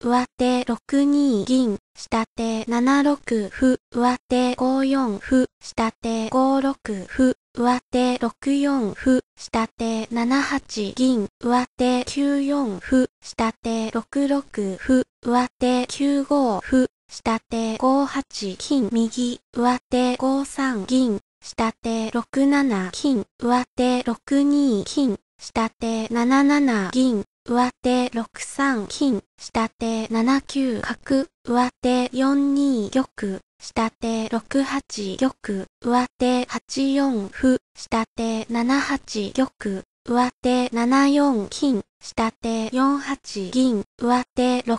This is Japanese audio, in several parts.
上手6二銀、下手7六歩、上手5四歩、下手5六歩、上手6四歩、下手7八銀、上手9四歩、下手6六歩、上手9五歩、下手5八金、右、上手5三銀、下手6七金、上手6二金、下手7七銀、上手6三金、下手7九角、上手4二玉、下手6八玉、上手8四歩、下手7八玉、上手7四金、下手4八銀、上手6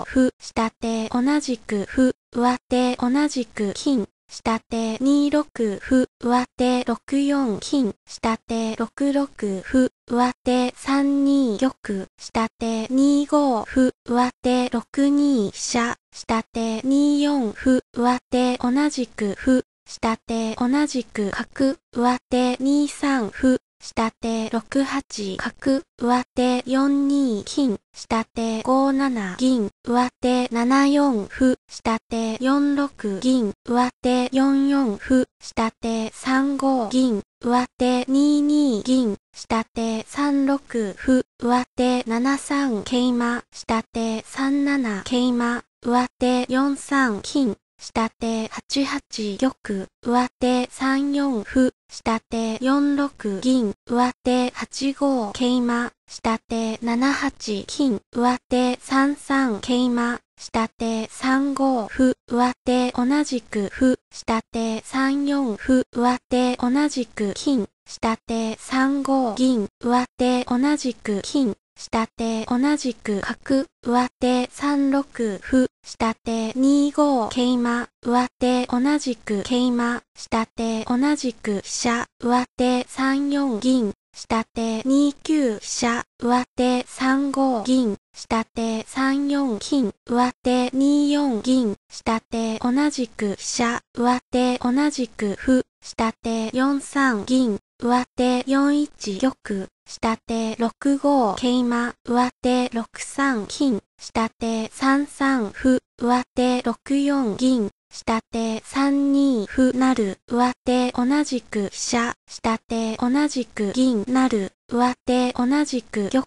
五歩、下手同じく歩、上手同じく金、下手2 6歩、上手6 4金、下手6 6歩、上手3 2玉、下手2 5歩、上手6 2飛車、下手2 4歩、上手同じく歩、下手同じく角、上手2 3歩、下手6八角、上手4二金、下手5七銀、上手7四歩、下手4六銀、上手4四歩、下手3五銀、上手2二銀、下手3六歩、上手7三桂馬、下手3七桂馬、上手4三金、下手8八玉、上手3四歩、下手4六銀、上手8五桂馬、下手7八金、上手3三桂馬、下手3五歩、上手同じく歩、下手3四歩、上手同じく金、下手3五銀、上手同じく金、下手同じく角、上手3六歩、下手2五桂馬、上手同じく桂馬、下手同じく飛車、上手3四銀、下手2九飛車、上手3五銀、下手3四金、上手2四銀、下手同じく飛車、上手同じく歩、下手4三銀、上手4一玉、下手6五桂馬、上手6三金、下手3三歩、上手6四銀、下手3二歩なる、上手同じく飛車、下手同じく銀なる、上手同じく玉、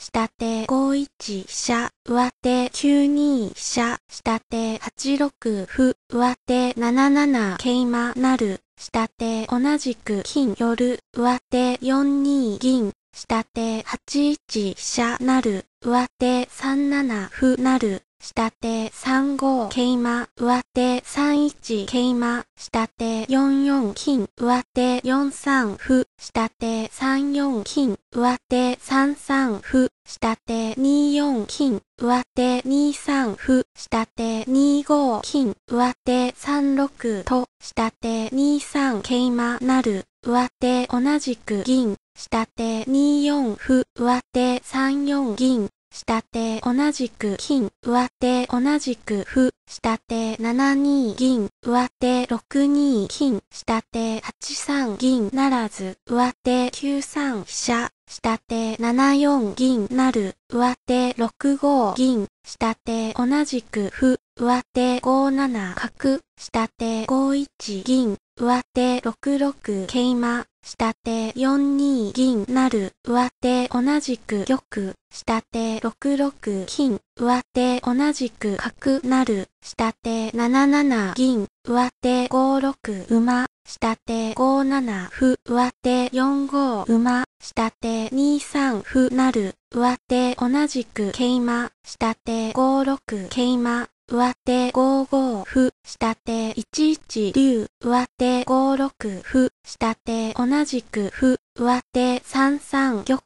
下手5一飛車、上手9二飛車、下手8六歩、上手7七桂馬なる、下手同じく金夜、上手4二銀、下手8一飛車なる、上手3七歩なる。下手3五桂馬、上手3一桂馬、下手4 4金、上手4 3歩、下手3 4金、上手3 3歩、下手2 4金、上手2 3歩、下手2 5金、上手3六と、下手2三桂馬なる、上手同じく銀、下手2 4歩、上手3 4銀、下手同じく金、上手同じく歩、下手7二銀、上手6二金、下手8三銀ならず、上手9三飛車、下手7四銀なる、上手6五銀、下手同じく歩、上手5七角、下手5一銀、上手6六桂馬、下手4二銀なる、上手同じく玉、下手6六金、上手同じく角なる、下手7七銀、上手5六馬、下手5七歩、上手4五馬、下手2三歩なる、上手同じく桂馬、下手5六桂馬、上手5五歩、下手1一竜、上手5六歩、下手同じく歩、上手3三玉、